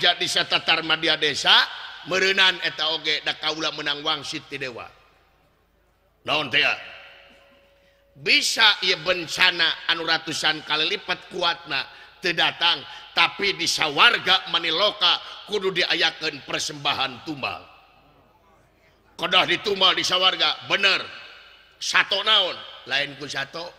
di desatar Maa merenan etage Kaula menangwang Siti dewa bisa ia bencana anu ratusan kali lipat kuatna terdatang tapi diswarga man loka kudu diyakan persembahantumbal ditumal disawarga bener satu naon lainku satu orang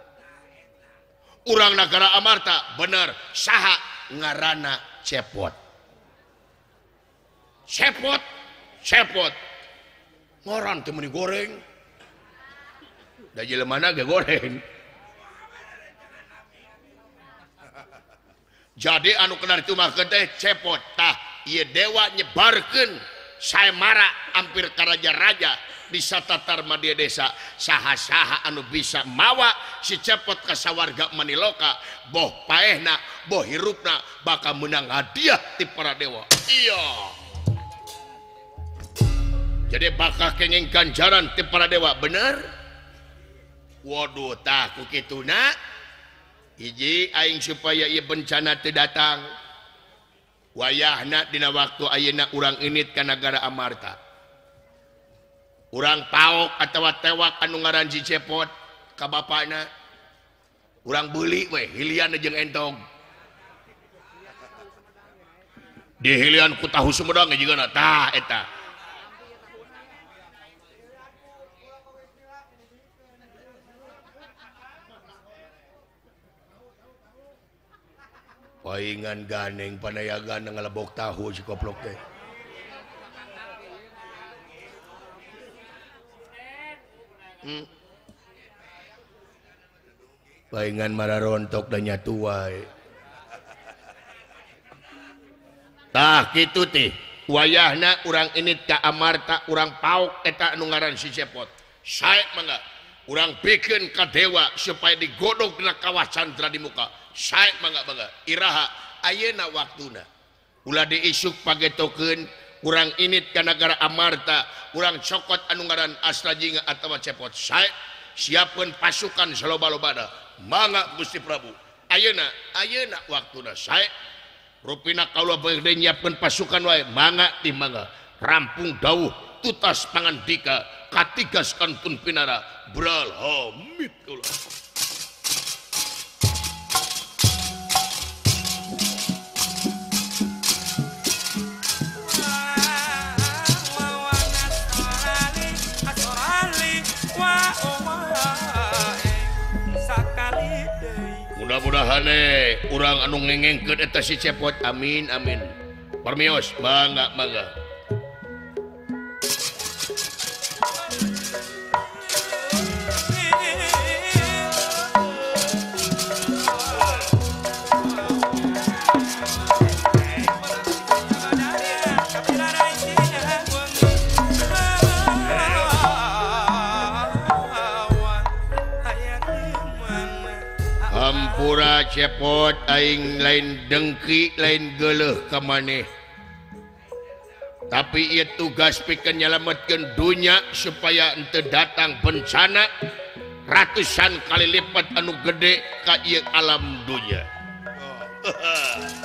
negara Amarta bener sah ngarana cepotpotpot goreng gong jadi anu kenal di rumah gedeh cepottah dewa nyebarken saya marah hampir ke raja-raja atatarma desa sah-saha anu bisa mawak sicepot ke sawwarga manka bo bakal menang hadiah tipwa jadi bakal kegingkan jaran tip paradewa benering supaya bencana didang wayahdina waktu Aak urang in ini ke negara Amarrta punya kurang tau ataut tewak kanung ngaran ji cepot ka bapaknya kurang beli dihilan ku tahu sedang jugainganing panaya ganbok tahu siblokke Hai hmm. pengan mana rontok dannya tuaai tak gitu teh wayahna orang ini takarta orang paueta nu ngaran si cepot saya menga orang bikin kadewa supaya digodok dengankawawah Chandra di muka saya mengabaga Iha ayeak waktu nah pula di isuk pakai token kita initgaragara Amarta kurang cokot Anunggaran Astra Jinga atau cepot saya siapapun pasukan Shallbalobada manga Gusti Prabu ayeakak waktunya saya ruvina kalaunya pun pasukan wa manga dimaga rampung dahuh tutas tangan dika katigaskan pun pinara beralho -m hale, eh, Urrang anung lein ked etasi cepot Amin amin. Permios, bangak maga. siapapoting lain dengki lain geluh ke maneh tapi ia itu gaspi menyelamatkan dunya supaya Entente datang bencana ratusan kali lipat anu gede kayak alam dunya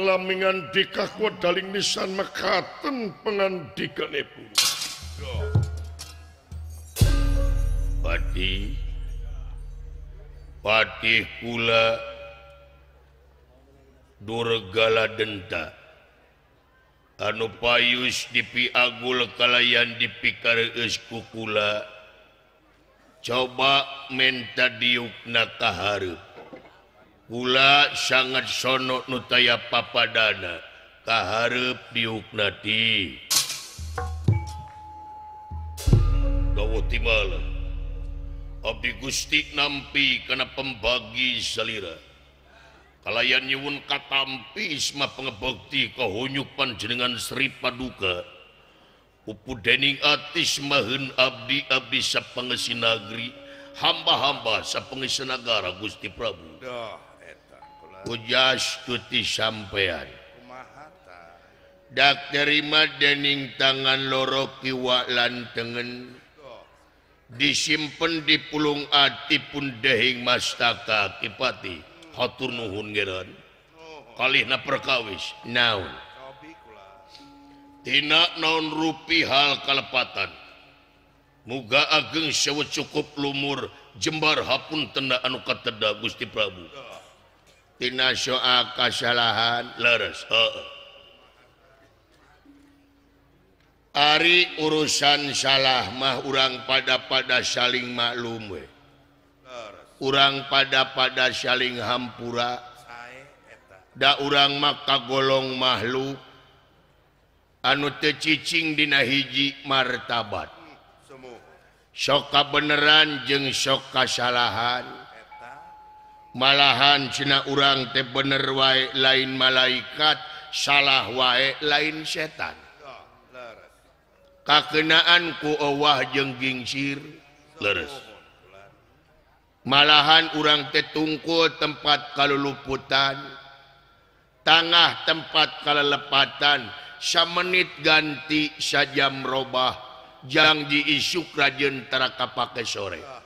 gankahling Nisan makaantikan Faih pula Dugala deta Anup payus di Pigul Lekalayan di Pikarkupkula coba minta diukna tahar punya pula sangat sonok nutaya papadaa kaharepnadii Gusti nampi karena pembagi kallayan nywun katampima pengebokti kauhunyupan jenengan Sri paduka pupu deningmahun Abdi Abis pengesin nageri hamba-hamba sa pengisigara Gusti Prabua ti samyandak terima dening tangan loro kiwalangen disimpen di pulung hatipun deing mastaka kipatihun kali na perkawis na tinon rui hal kalepatan muga ageng secukuplumur jembarha pun tendaanukatedda Gusti Prabu kasalahan Hai Ari urusan salahmah orangrang pada pada saling maklume orangrang pada pada saling Hampuranda orang maka golong makhluk anu cicing dihiji martabat hmm, soka beneran jeng soka salahahan malahan Sinna orang tebener wa lain malaikat salah waek lain setan kekenaanku owah jengggingsir malahan orang tetungku tempat kalau lpututan tangah tempat kalau lepatan Sy menit ganti saja merbah jangan diisu krajan terakapak sore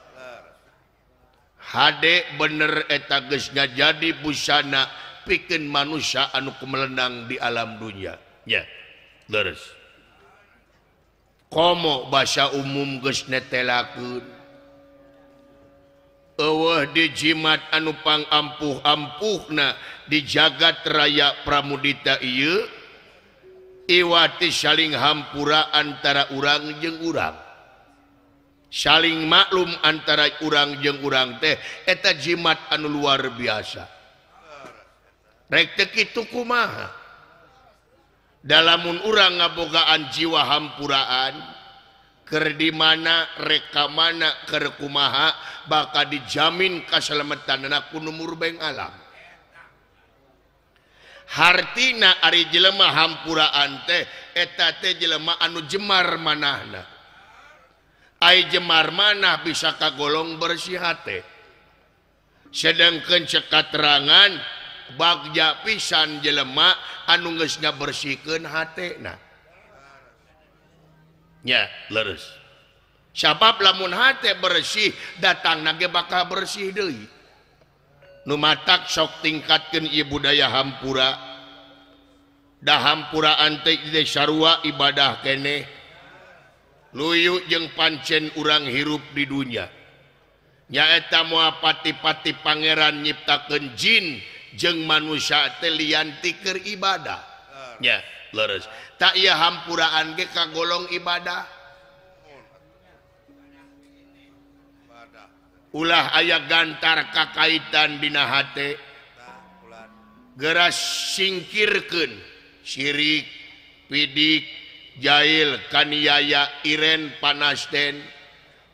had bener eta genya jadi busana pikin manusia anuku melenang di alam dunia ya bahasa umum dijiat anupang ampuh ampuhna dijagat raya pramuudi iwati salinghampura antara urang je urang punya salaling maklum antara urang jeng urang teh eta jimat anu luar biasa re kuma dalammun orangrang ngapogaan jiwahampuraanker dimana reka mana kekuumaha bakal dijamin kasmetan umurbeng alam Hartina Ari jelemah Hampuraan teh eta jelema anu jemar manahna. punya jemar mana bisakah golong bersihhati sedang kencekatterangan Bagja pisan jelemak anungesnya bersihken yarus siapa lamun bersih datang naga bakal bersih De numatak sok tingkatkan ibudaya Hampuradah hampura anteyarua ibadah kene jeung pancen urang hirup di dunia nyaeta muapati-pati Pangeran nyiptakenjinin jeng manusia telian tikir ibadah tak a hampuraan geK golong ibadah ulah ayaah gantar kakaitan binhati geras singkirken Syirik piikan Yail Kanya Iren panasten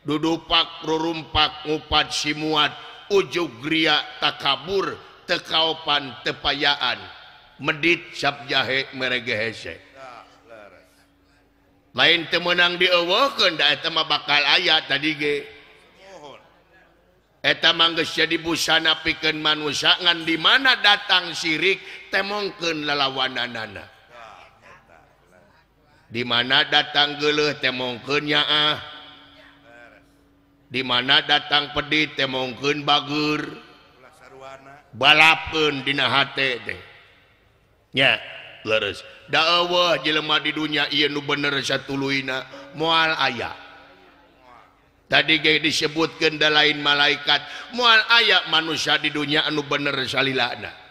dudu pak perrumpak upat simuat ug gra takabur tekapan tepayaan mediaphe meregesek lain temenang diowo kenda bakal ayat tadiana piken manusangan di mana datang siirik temongken lelawan anak-annah di mana datang geluh temong kenya ah dimana datang pedi temongken bagur balapunlemah di dunia satu mual aya tadi disebut Ken the lain malaikat mual ayat manusia di dunia anu bener salilahkna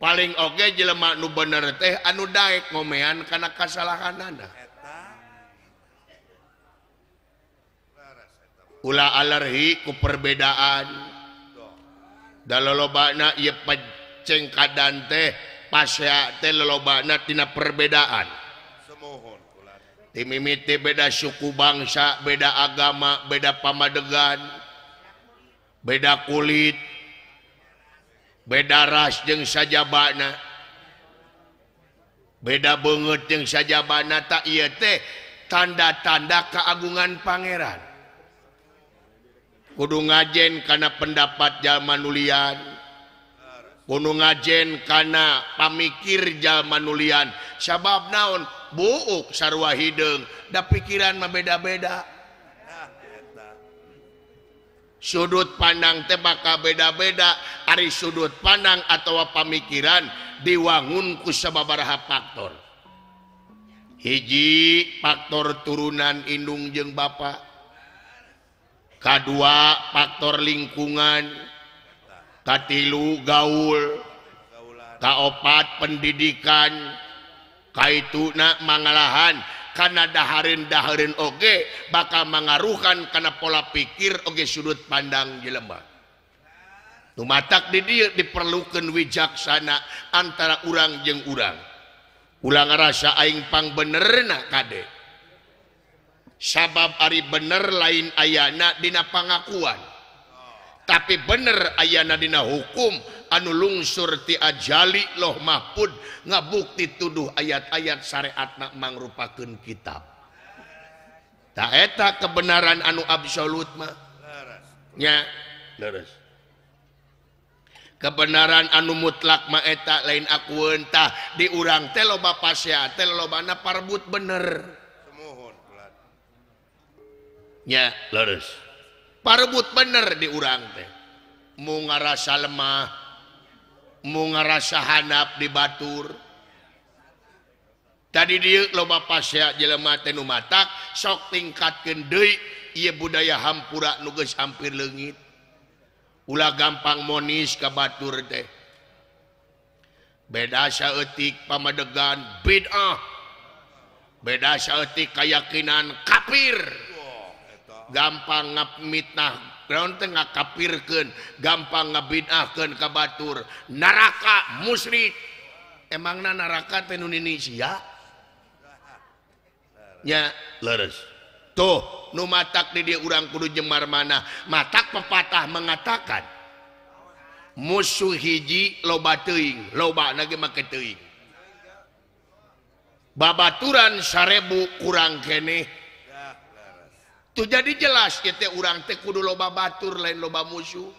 paling Oke jelemak nu bener teh anuuda ngomehan karena kesalahan pula alerhiku perbedaanngka dante pastina perbedaanho tim beda suku bangsa beda agama beda pamadegan beda kulit itu beda rasjeng saja beda banget jeng saja bana tak tanda-tanda keagungan Pangeranung ngajen karena pendapat zaman nulian gunung ajen karena pamikir zaman nulian sabab naon buuk sarwahhiideng dan pikiran beda-beda sudut pandang tebaka beda-beda Ari sudut pandang atau pemikiran diwangunkusababar hak faktor hijji faktor turunan Indung jeng Bapakpak K2 faktor lingkungan katlu gaul Kaopat pendidikan kaitunak manalahan. karenadahrindahrin Oge bakal mengarkan karena pola pikir OG sudut pandang di lembah diperlukan bijaaksana antara urang jeng urang ulang rasa Aingpang benerakdek sabab Ari bener lain ayana dinpangakuan bener ayah nadinah hukum anu lungsurti ajali lohmahpun ngabukti tuduh ayat-ayat syariatmak mangrupakun kitab taeta kebenaran anu Absolutmanya Hai kebenaran anu mutlak Maeeta lain aku entah diurang telobapasya teloban parbut benerhonya lerus bener dirang teh nga lemah mau nga rasa hanap dibatur tadi di loaya hampur nu hampir legit lah gampang monis ke batur deh bedaetik pamadegan beda saattik kayakkinan kafir gampangmitnah Tenfirken gampangngebinaken ka Batur naraka musyri emangna-narakan penun Indonesia ya tuh orang Ku Jemar mana matak pepatah mengatakan mussuhiji loba lo babauran sarebu kurang gene jadi jelas kita orangte kudu loba Batur lain loba musuhnya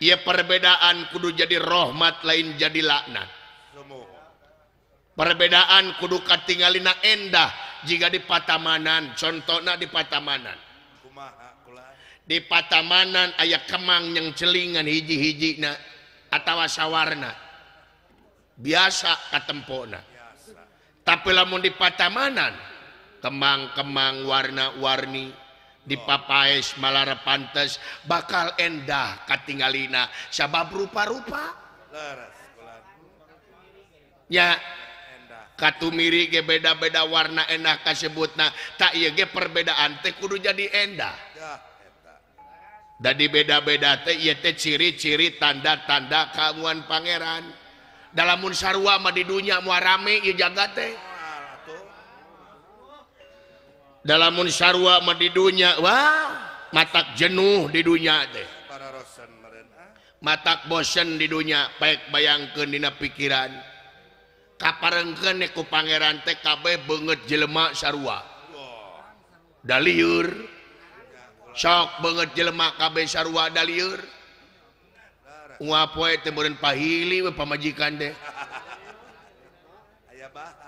ia perbedaan kudu jadi rahhmat lain jadi lakna perbedaan kudu Kattingina endah jika di patamanan contoh nah di patamanan di patamanan ayat kemang yang celingan hiji-hijina atautawasa warna biasa kataempponona tapilah mau di patamanan kemang-kemang warna-warni di oh. papa malara pantes bakal endah Kattinglina sabab rupa-rupa ya Katum beda-beda warna enak kas sebut nah takG perbedaan teh Kudu jadi endah jadi beda-beda teh ciri-ciri tanda-tanda kaguan Pangeran dalam unsarmadidunya Muamijanggate munsarwa medidunya Wah matak jenuh di dunia deh matak bosen di dunia pe bayangangkandina pikiran kaprenggenku Pangeran TKB banget jelemak Sarwa dalur sok banget jelemak KB Sarwa dalur Pa majikan deh saya ba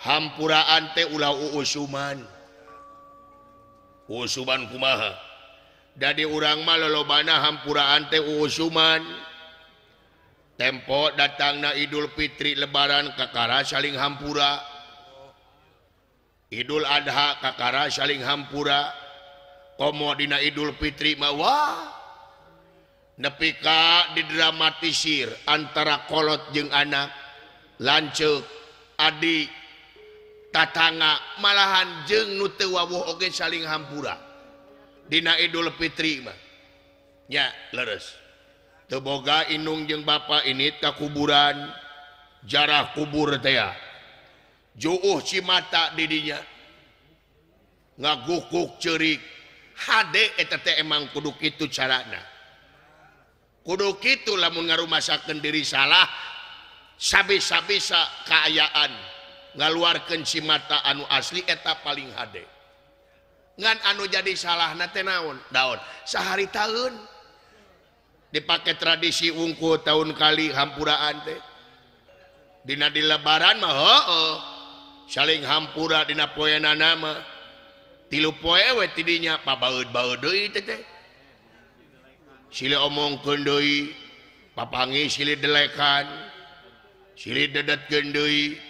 hampura ante uulamanma dadi urangban hampura anteman tempo datang Na Idul Fitri lebaran Kakara saling Hampura Idul adaha Kakara saling hampura Komodina Idul Fitri Mawa nepika didramatisir antara kolot jeung anak lance adik kita malahan jenguh saling hamburadultri yamoga Inung jeng Bapak ini tak kuburan jarah kubur daya jouh Cimata didinya nggak gukuk cerrik HD emang itu cara ku itulah mengaruh masakan diri salah habis-saa kayakyaan keluarken si mata anu asli etap paling Hdengan anu jadi salah na naon daun sehari tahun dipakai tradisi ungku tahun kali hampura Di lebaran ma saling hampura nama tilu omong papais dedati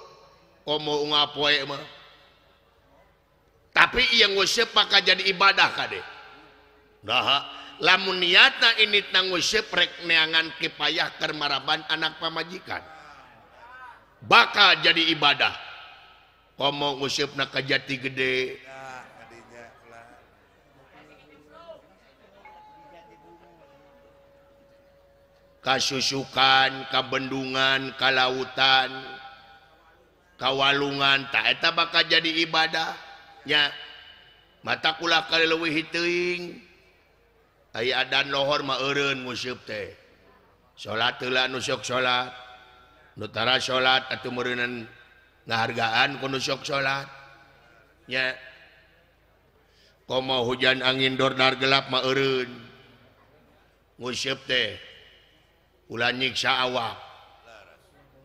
punya tapi iya ngusib bak jadi ibadahdek lamun nita ini tentang nguib rekneangan kepayah kemaraban anak pemajikan bakal jadi ibadah mau ngusib na jati gede kasusukan kabenungankalautan punya awalungan ta ta bakal jadi ibadah ya mata kula kali luwihing dan lohor maun musyte salatla nusyuk salat nutara salat atau murnan ngahargaan kau nusyok salat mau hujan angin dornar gelap mauun musyte lanyiksawa.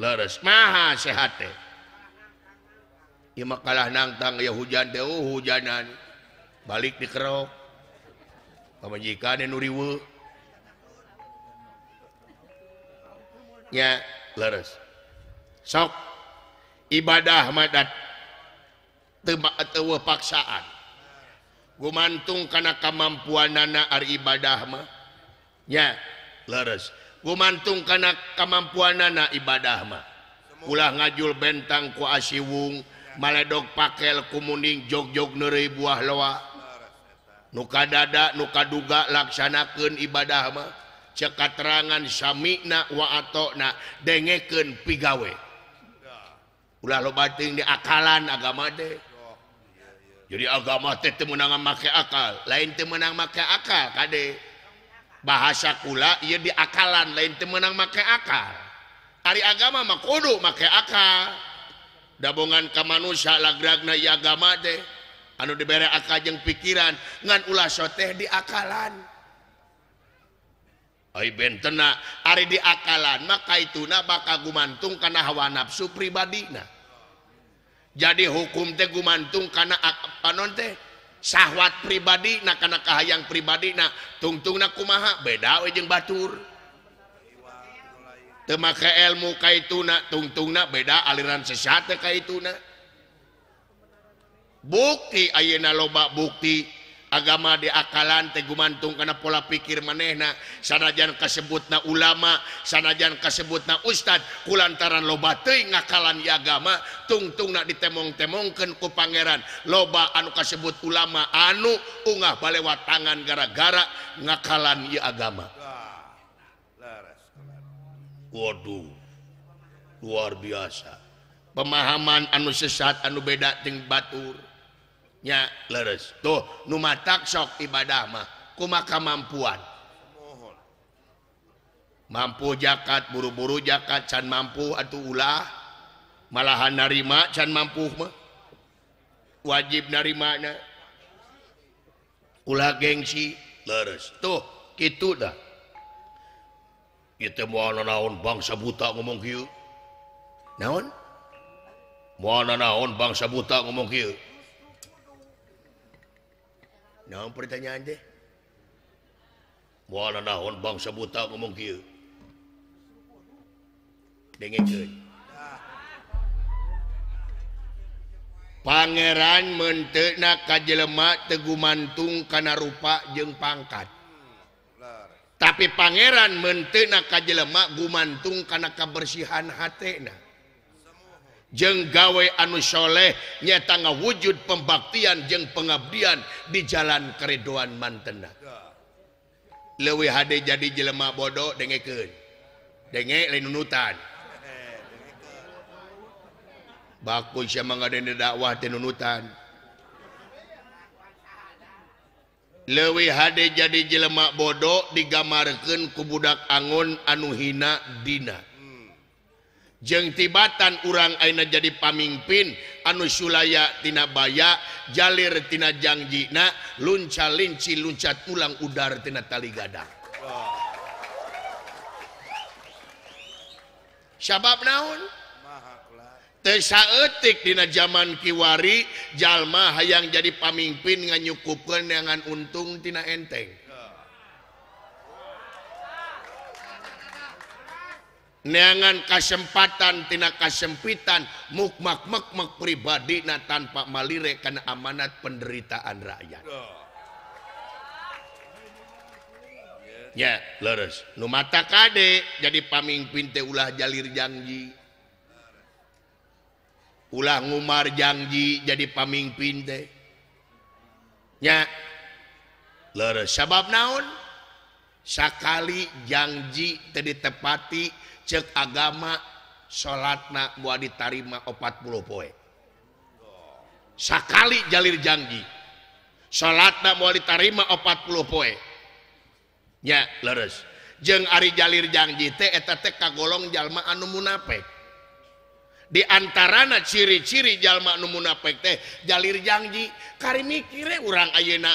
ma sehati maka kalah naang ya hujan uh, hujanan balik dijikan ya ibadahdat tebak paksaan guamantung karena kemampuan nanaar ibadah ya lere gue mantung karena kemampuan anak ibadahma pulang ngajul benttang kuasiwung maledo pakail kuing jog-jog buah loa nuka dada nukaduga laksanaken ibadahma cekatterangansnak dengeken pigwe pula lo batin diakalan agama de jadi agama temenanganmakai akal lain temenang make akal kadek bahasa kula ia diakalan lain temenang maka akal hari agama ma maka akal gabngan ke manusia lagragna yaga an diberreaka pikiran teh diakalan diakalan maka itu naba kagumantung karena hawa nafsupribadi jadi hukum tegumantung karena panon teh syahwat pribadi nakan-akaha yang pribadi natungtungku maha beda baturmakmu katungtung beda aliran bukti aye na loba bukti agama diakalan Tegu mantung karena pola pikir manenak sanajan kasebut na ulama sanajan kasebut na Ustad Kulantaran loba ngakalan agama tungtungnak ditemong-temongkenku Pangeran loba anu kasebut ulama anu gah balewat tangan gara-gara ngakhalan agama Waduh luar biasa pemahaman anu sesa anu beda dibaturu punya tuh numa taksok ibadah makamampuan mampu jakat buru-buru jakat dan mampu atau ulah malahan naima dan mampu wajib darimakna gengsi itu mohon-un bangsa buta ngomongu moho- naon bangsa buta ngomong hiu pertanyaan Pangeran mentenak kaj je lemak tegumantung karena rupa jeung pangkat tapi Pangeran mentenak kaj je lemak gumantung karena kabersihan hatnah je gawe anusholeh nyatangga wujud pembatian jeng pengabdian di jalan kerean mantenangwi H jadi jelemak bodoh de kedakwahwi H jadi jelemak bodoh digamarkan kubudak angon anuh hina Dinah jeng tibatan urang aina jadi pamimpin anus Suaya tinabaya Jalir Tinajangjina Luncalinci Lunca tulang Udar Tinataligada sabab natik Tina zaman Kiwari Jalma hayang jadi pamimpin nganyuku keangan untung Tina enteng neangan kesempatan tina kesempitan mukmak mukmak pribadi na tanpa malire karena amanat penderitaan rakyat oh. ya leres nu mata kade jadi pamimpin teh ulah jalir janji ulah ngumar janji jadi pamimpin teh ya leres Sebab naon sakali janji tadi tepati agama salatna gua ditarima 40 poie Sakali Jalir janji salatna boleh ditarima 40 poie yarus jeng Ari Jalir janjit Ka golong Jalmaanmunapek diantarana ciri-ciri Jalma Numunapek teh Jalir janji Karimikiri orang Ayena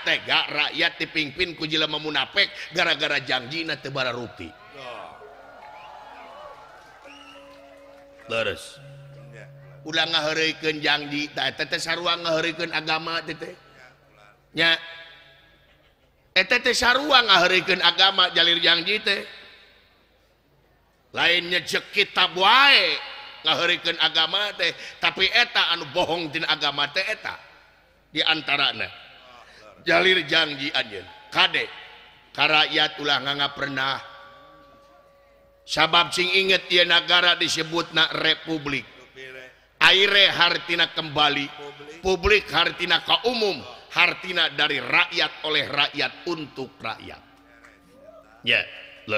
gak rakyat dipimpin kujil maumunapek gara-gara janji na Tebara rui harus ulang janji agama eh, agama lainnya ceki tab waeken agama teh tapi etan bohong di agama Te diantaranya Jail janji aja Kadek karkyat ulang pernah sabab sing inget Ti negara disebut Na Republik air Hartina kembali publik harttina kaum umum Harina dari rakyat oleh rakyat untuk rakyat ya lu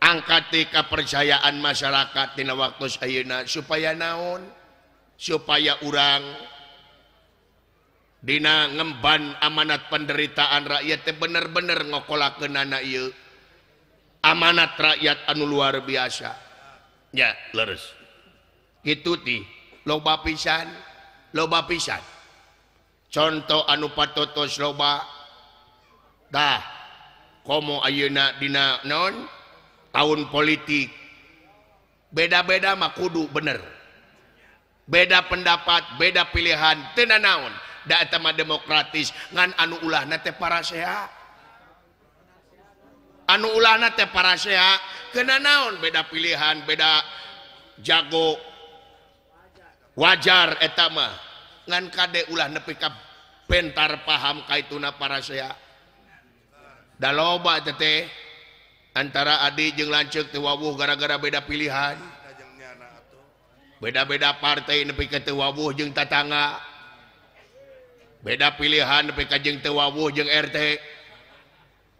angka TK percayaan masyarakattina waktuuna supaya naon supaya urang Dina ngeban amanat penderitaan rakyat bener-bener ngokolalak ke nauk amanat rakyat anu luar biasa yarus gitu loba pisan loba pisan contoh anu patotos loba dah komo ayuna non tahun politik beda-beda makudu bener beda pendapat beda pilihan tena naon data demokratis ngan anu ulahnate parasehat paraon beda pilihan beda jago wajar etama de ulah ne pentar paham kaituuna para antara Adijungng lanjut tewabuh gara-gara beda pilihan beda-beda partai nepi ke tewabuh beda pilihan kajjeng tewabuh RT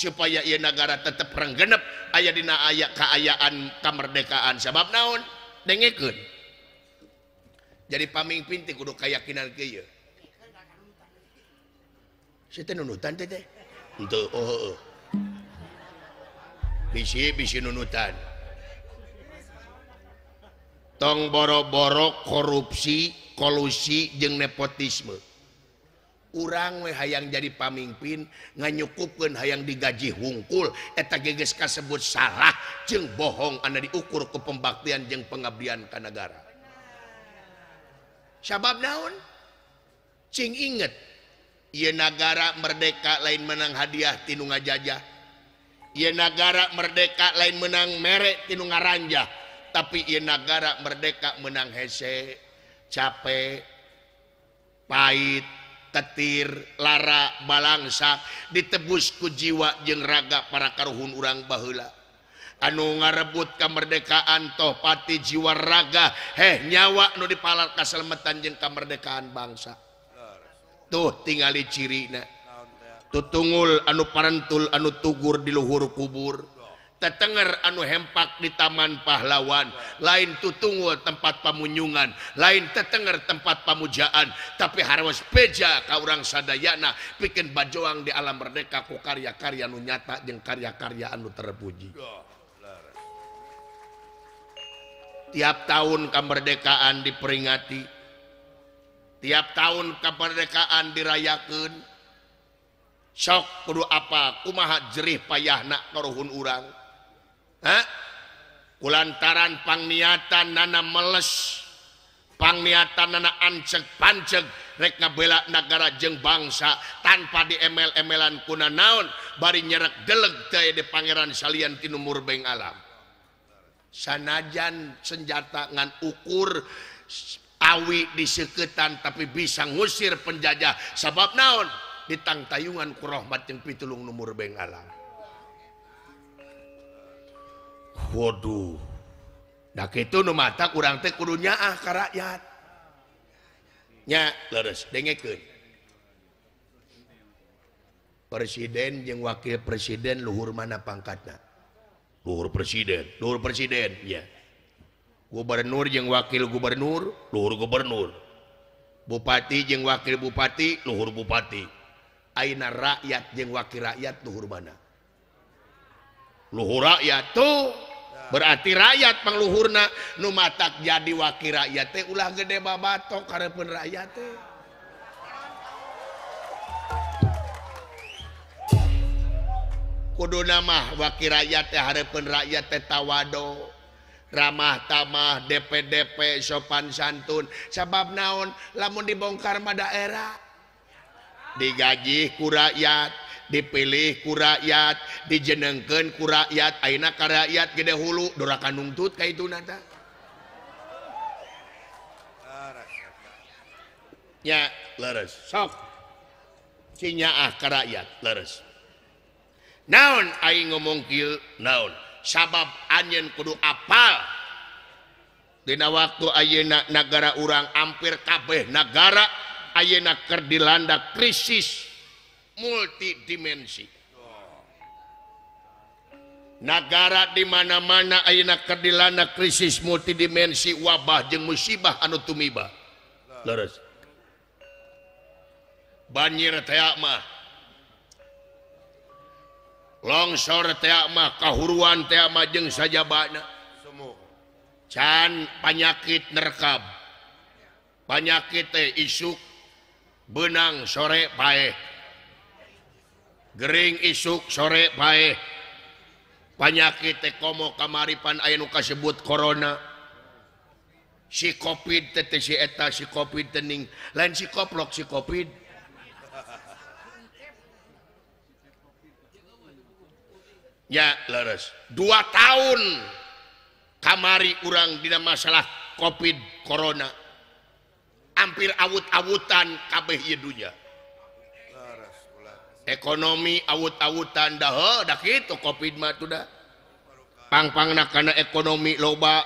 supaya ia negara tetap perang genep ayaah dina ayat keayaankemerdekaan sebab naun jadi pemimpinkin oh, oh, oh. tong boro-boro korupsi korupi jeung nepotisme kurang we hayang jadi pemimpin nganyukukun hayang digaji hungkul eta Ggesskabut salah jeng bohong and diukur ke pembatian je pengabian ke negara sabab daun inget negara merdeka lain menang hadiah tinung ngajajah y negara merdeka lain menang merek tin ngaranja tapi y negara merdeka menang hese capek pat itu punya ketir Lara balangsa ditebusku jiwa je raga para karun urang Baula anu ngarebut kemerdekaan tohpati jiwaraga he nyawa nu di pala kasel metanjen kemerdekaan bangsa tuh tinggali cirina tuh tunggul anu paraentul anu tugur di Luhur kubur di ketengar anu hempak di taman pahlawan lain tuhtunggu tempat pemunyungan lain tertenger tempat pemujaan tapi haruspedja ke orang sadaya anak bikin bajoang di alam medeka kok karya-karya anu nyata je karya-karya anu terbuji tiap tahun kamerdekaan diperingati tiap tahun kamerdekaaan dirayakan sok perlu apa umaha jerih payahnak turruhun urangan Kulantaran panniaatan nana melespangniaatan na Ananceg panceg Rena bela negara jeng bangsa tanpa diml-melan kuna naon bari nyerak gelleg gay di Pangeran salyan di umur Beng alam sanajan senjatangan ukur awi diseketan tapi bisa usir penjajah sebab naon diang Taungan Kuroh batju Pitulung Nuur Beng alam boduh itu kurangnya angka rakyatnya terus presiden yang wakil presiden Luhur mana pangkatnya Luhur presiden Luhur presiden ya Gubernur yang wakil gubernur Luhur Gubernur Bupati jeung wakil bupati Luhur Bupati aina rakyat yang wakil rakyat Luhur mana luhur rakyat tuh berarti rakyat pengluhurna numatak jadi wakil rakyat ulah gede batokpun rakyat Kudu nama wakilrayaat Harpun rakyattawado ramah tamah PDDP sopan santun sabab naon namunmun dibongkarrma daerah digajihku rakyat dipilih ku rakyat dijenengken ku rakyat aak rakyat gedah huulu Doakan ungtut nadamong sa apa Di waktu ayeakgara urang hampir kabeh negara ayeakkerdilandak krisis yang multidimensi negara dimana-mana aak kedilana krisis multidimensi wabah jeung musibah anu tumiba banjir longorrema kahuruanjeng saja Chan panyakit nerkab panyakit isuk benang sore Pake mau isuk sore panyakit Tkomo kamaripan airuka sebut kor si si lain ya 2 tahun kamari urang di dalam masalah cop kor hampir awud-abutan kabeh hidunya ekonomi a-ta tan pangpang karena ekonomi loba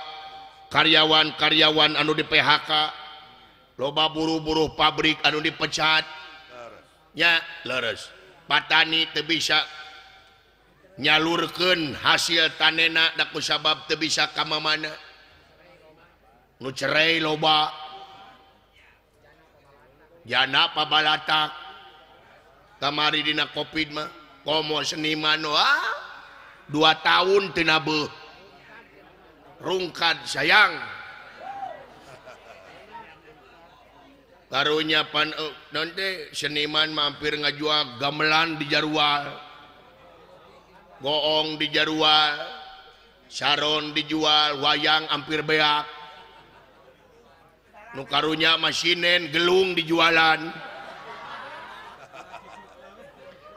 karyawan-karyawan anu di PHK loba buru-buru pabrik anu dipecatnyasani bisa nyalurkan hasil tanenakdakku sabab bisa kam mana lu cerai loba Yaapa balaakan Hai kamaridina se 2 ah, tahunrungkat sayang karunnya eh, seniman mampir ngajual gamelan di jawal goong di jawal Sharon dijual wayang hampir beak karunya masen gelung dijualan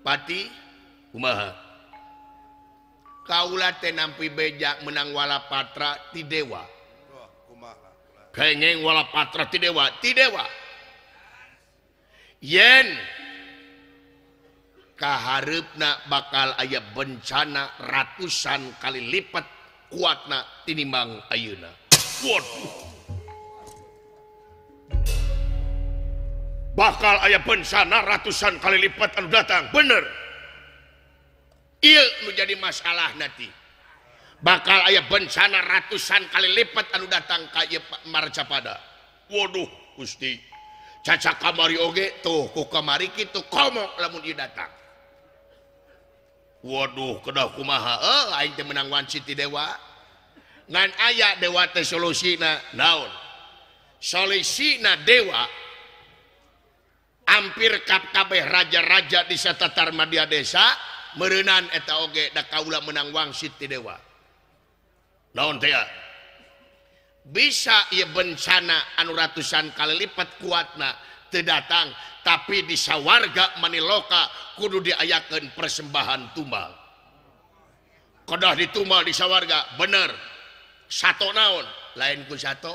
Pat Hai kauampmpi Bejak menang walapara tiwa oh, kayak walarawawa Hai yen Haikahharna bakal ayat bencana ratusan kali lipat kuatna tinimbang Ayuna bakal ayah bencana ratusan kali lipat anu datang bener il iya, nu jadi masalah nanti bakal ayah bencana ratusan kali lipat anu datang kaya marca marcapada waduh gusti caca kamari oge tuh ku kamari gitu komo lamun ieu datang waduh kedah kumaha eh aing teh menang wan city dewa ngan aya dewa teh solusina naon solusina dewa hampir kapKeh raja-raja di desa Tatar Maa merenan eta Oge Da Kaula menang uwang Siti dewa bisa ia bencana anu ratusan kali lipat kuatna terdatang tapi diswarga manka kudu diyakan persembahantumbal kodah ditumal dis sawwarga bener satu naon lainku satu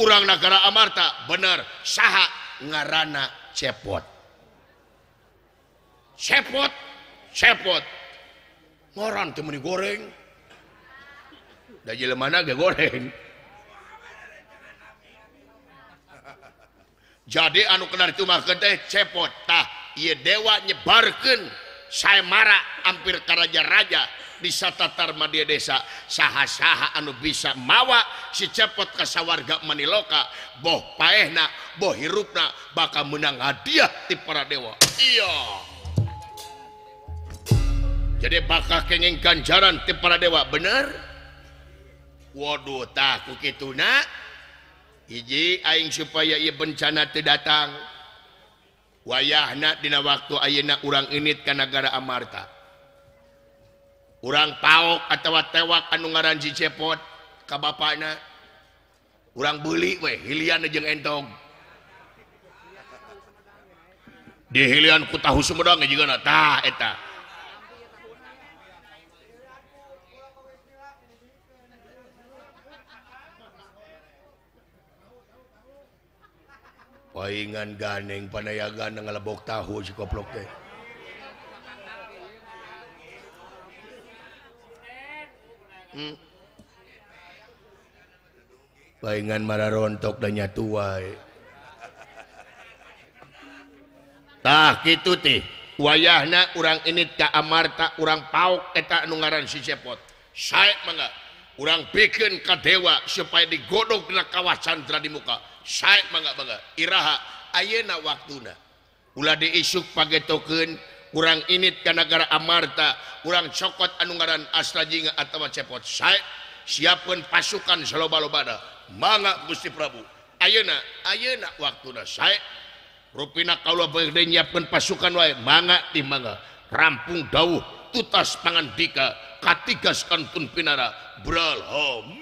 negara Amarta bener sy ngarana cepot cepot cepot goreng gong jadi anu kenal rumah gedeh cepottah dewanyebarken saya marah hampir ke raja-raja diatatarma desa sah-saha anu bisa mawa sicepot ke sawwarga manoka bo bo bakal menang hadiah tip para dewa jadi bakal keenkan jaran tip para dewa bener jijjiing supaya ia bencana didang punya Wayahdina waktu a urang init ke negara Amarta orang tau tewak anung ngaran ji cepot ka bapak kurang beli hing dihilianku tahu se juga ta punyaan ganing panaya gan ngabok tahu sikean hmm. rontoknya tuatah gitu wayah na orang ini takta orangrang pau ngaran si cepot saya man wo kurang bikin kadewa supaya digodok dengan kawa Chandra di muka saya mangga bang Iha ayena waktu nah pula diisuk pakai token kurang iniit ke negara Amarta kurang cokot anunggaran asstra jinga atau cepot saya siapapun pasukan sebal-obada manga muststi Prabu ayena ayeak waktu ruina kalaunya pun pasukan wa manga dimaga rampung dahuh tutas pangan bika yang ketikas kanun pinara beral home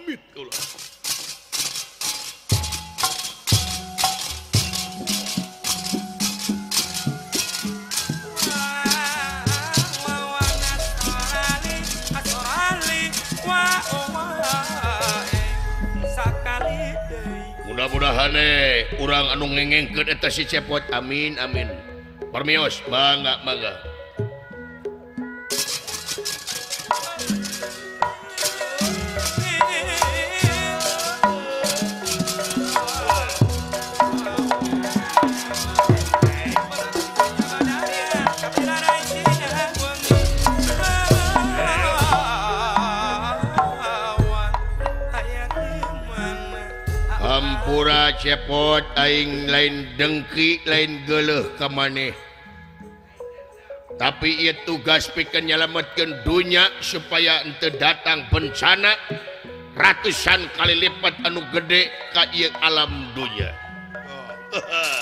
mudah-mudahane eh, orang anu inkeddetasi cepot Amin amin permios bangmaga orang cepoting lain dengki lain geluh ke maneh tapi ia itu gaspi ke menyelamatkan dunya supaya Entente datang bencana ratusan kali lipat anu gede kayak alam dunya